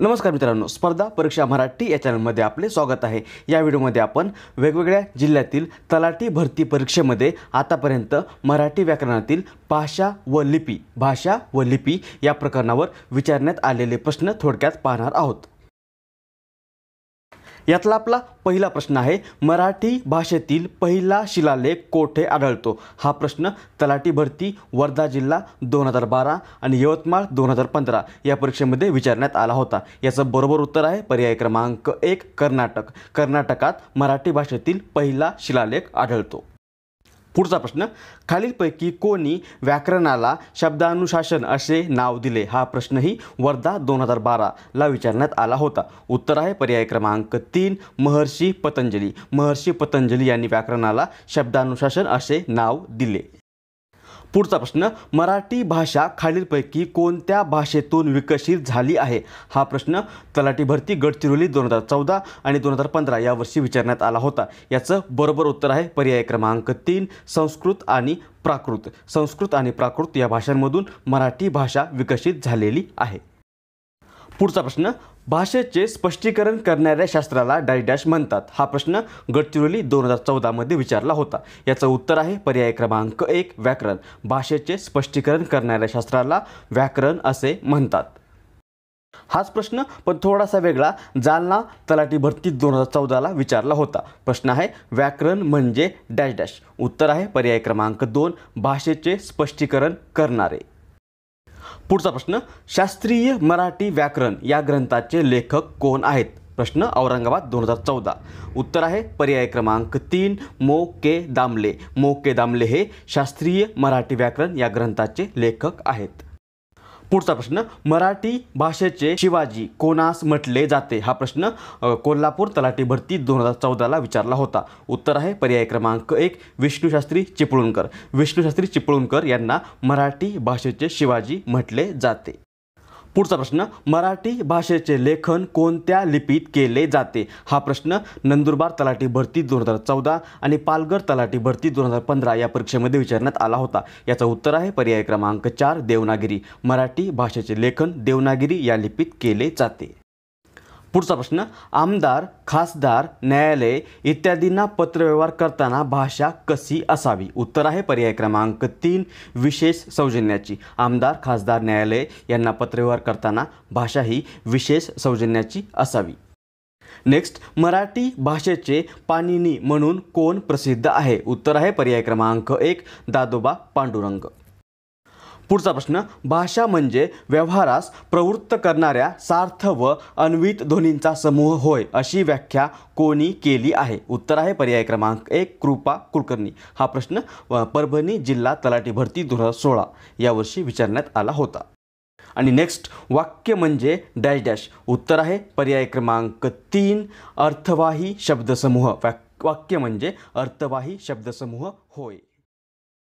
नमस्कार मित्रांनो स्पर्धा परीक्षा मराठी या चॅनलमध्ये आपले स्वागत आहे या व्हिडिओमध्ये आपण वेगवेगळ्या जिल्ह्यातील तलाठी भरती परीक्षेमध्ये आतापर्यंत मराठी व्याकरणातील भाषा व लिपी भाषा व लिपी या प्रकरणावर विचारण्यात आलेले प्रश्न थोडक्यात पाहणार आहोत यातला आपला पहिला प्रश्न आहे मराठी भाषेतील पहिला शिलालेख कोठे आढळतो हा प्रश्न तलाठी भरती वर्धा जिल्हा दोन हजार बारा आणि यवतमाळ दोन हजार पंधरा या परीक्षेमध्ये विचारण्यात आला होता याचं बरोबर उत्तर आहे पर्याय क्रमांक एक कर्नाटक कर्नाटकात मराठी भाषेतील पहिला शिलालेख आढळतो पुढचा प्रश्न खालीलपैकी कोणी व्याकरणाला शब्दानुशासन असे नाव दिले हा प्रश्नही वर्धा दोन हजार बाराला विचारण्यात आला होता उत्तर आहे पर्याय क्रमांक तीन महर्षी पतंजली महर्षी पतंजली यांनी व्याकरणाला शब्दानुशासन असे नाव दिले पुढचा प्रश्न मराठी भाषा खालीलपैकी कोणत्या भाषेतून विकसित झाली आहे हा प्रश्न तलाठी भरती गडचिरोली दोन हजार चौदा आणि दोन हजार पंधरा यावर्षी विचारण्यात आला होता याचं बरोबर उत्तर आहे पर्याय क्रमांक तीन संस्कृत आणि प्राकृत संस्कृत आणि प्राकृत या भाषांमधून मराठी भाषा विकसित झालेली आहे पुढचा प्रश्न भाषेचे स्पष्टीकरण करणाऱ्या शास्त्राला डॅश डॅश म्हणतात हा प्रश्न गडचिरोली दोन हजार चौदामध्ये विचारला होता याचं उत्तर आहे पर्याय क्रमांक एक व्याकरण भाषेचे स्पष्टीकरण करणाऱ्या शास्त्राला व्याकरण असे म्हणतात हाच प्रश्न पण थोडासा वेगळा जालना तलाठी भरती दोन हजार चौदाला विचारला होता प्रश्न आहे व्याकरण म्हणजे डॅश डॅश उत्तर आहे पर्याय क्रमांक दोन भाषेचे स्पष्टीकरण करणारे पुढचा प्रश्न शास्त्रीय मराठी व्याकरण या ग्रंथाचे लेखक कोण आहेत प्रश्न औरंगाबाद दोन हजार चौदा उत्तर आहे पर्याय क्रमांक तीन मो के दामले मो के दामले हे शास्त्रीय मराठी व्याकरण या ग्रंथाचे लेखक आहेत पुढचा प्रश्न मराठी भाषेचे शिवाजी कोणास म्हटले जाते हा प्रश्न कोल्हापूर तलाठी भरती दोन हजार चौदाला विचारला होता उत्तर आहे पर्याय क्रमांक एक विष्णूशास्त्री चिपळूणकर विष्णूशास्त्री चिपळूणकर यांना मराठी भाषेचे शिवाजी म्हटले जाते पुढचा प्रश्न मराठी भाषेचे लेखन कोणत्या लिपीत केले जाते हा प्रश्न नंदुरबार तलाठी भरती दोन हजार चौदा आणि पालघर तलाठी भरती दोन हजार पंधरा या परीक्षेमध्ये विचारण्यात आला होता याचं उत्तर आहे पर्याय क्रमांक चार देवनागिरी मराठी भाषेचे लेखन देवनागिरी या लिपीत केले जाते पुढचा प्रश्न आमदार खासदार न्यायालय इत्यादींना पत्रव्यवहार करताना भाषा कशी असावी उत्तर आहे पर्याय क्रमांक तीन विशेष सौजन्याची आमदार खासदार न्यायालय यांना पत्रव्यवहार करताना भाषा ही विशेष सौजन्याची असावी नेक्स्ट मराठी भाषेचे पाणिनी म्हणून कोण प्रसिद्ध आहे उत्तर आहे पर्याय क्रमांक एक दादोबा पांडुरंग पुढचा प्रश्न भाषा म्हणजे व्यवहारास प्रवृत्त करणाऱ्या सार्थ व अन्वित ध्वनींचा समूह होय अशी व्याख्या कोणी केली आहे उत्तर आहे पर्याय क्रमांक एक कृपा कुलकर्णी हा प्रश्न परभणी जिल्हा तलाठी भरती दोन हजार सोळा यावर्षी विचारण्यात आला होता आणि नेक्स्ट वाक्य म्हणजे डॅश डॅश उत्तर आहे पर्याय क्रमांक तीन अर्थवाही शब्दसमूह वाक्य म्हणजे अर्थवाही शब्दसमूह होय